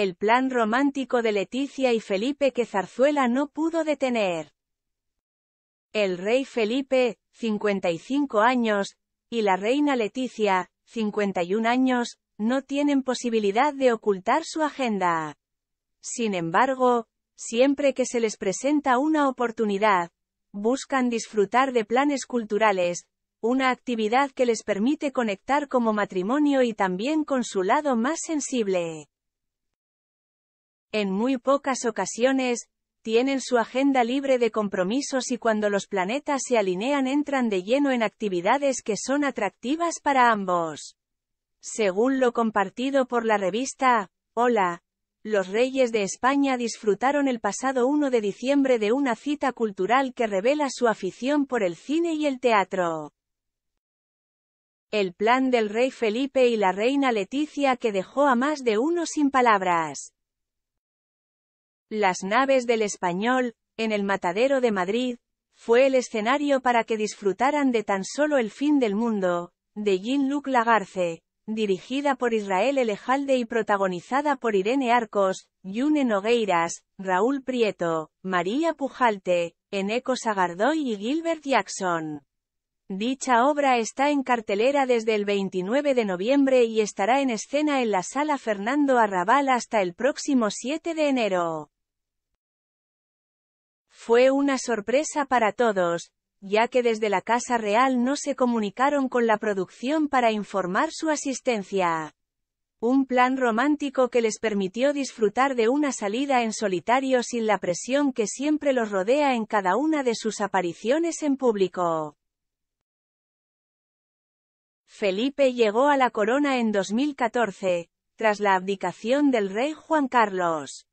El plan romántico de Leticia y Felipe que Zarzuela no pudo detener. El rey Felipe, 55 años, y la reina Leticia, 51 años, no tienen posibilidad de ocultar su agenda. Sin embargo, siempre que se les presenta una oportunidad, buscan disfrutar de planes culturales, una actividad que les permite conectar como matrimonio y también con su lado más sensible en muy pocas ocasiones, tienen su agenda libre de compromisos y cuando los planetas se alinean entran de lleno en actividades que son atractivas para ambos. Según lo compartido por la revista, Hola, los reyes de España disfrutaron el pasado 1 de diciembre de una cita cultural que revela su afición por el cine y el teatro. El plan del rey Felipe y la reina Leticia que dejó a más de uno sin palabras. Las naves del español, en el matadero de Madrid, fue el escenario para que disfrutaran de tan solo el fin del mundo, de Jean-Luc Lagarce, dirigida por Israel Elejalde y protagonizada por Irene Arcos, Yune Nogueiras, Raúl Prieto, María Pujalte, Eneco Sagardoy y Gilbert Jackson. Dicha obra está en cartelera desde el 29 de noviembre y estará en escena en la sala Fernando Arrabal hasta el próximo 7 de enero. Fue una sorpresa para todos, ya que desde la Casa Real no se comunicaron con la producción para informar su asistencia. Un plan romántico que les permitió disfrutar de una salida en solitario sin la presión que siempre los rodea en cada una de sus apariciones en público. Felipe llegó a la corona en 2014, tras la abdicación del rey Juan Carlos.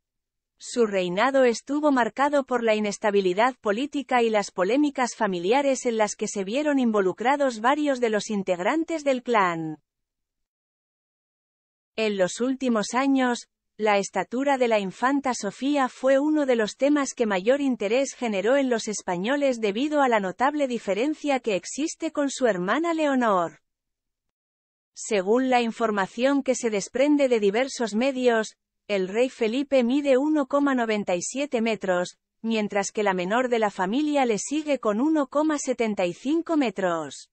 Su reinado estuvo marcado por la inestabilidad política y las polémicas familiares en las que se vieron involucrados varios de los integrantes del clan. En los últimos años, la estatura de la infanta Sofía fue uno de los temas que mayor interés generó en los españoles debido a la notable diferencia que existe con su hermana Leonor. Según la información que se desprende de diversos medios, el rey Felipe mide 1,97 metros, mientras que la menor de la familia le sigue con 1,75 metros.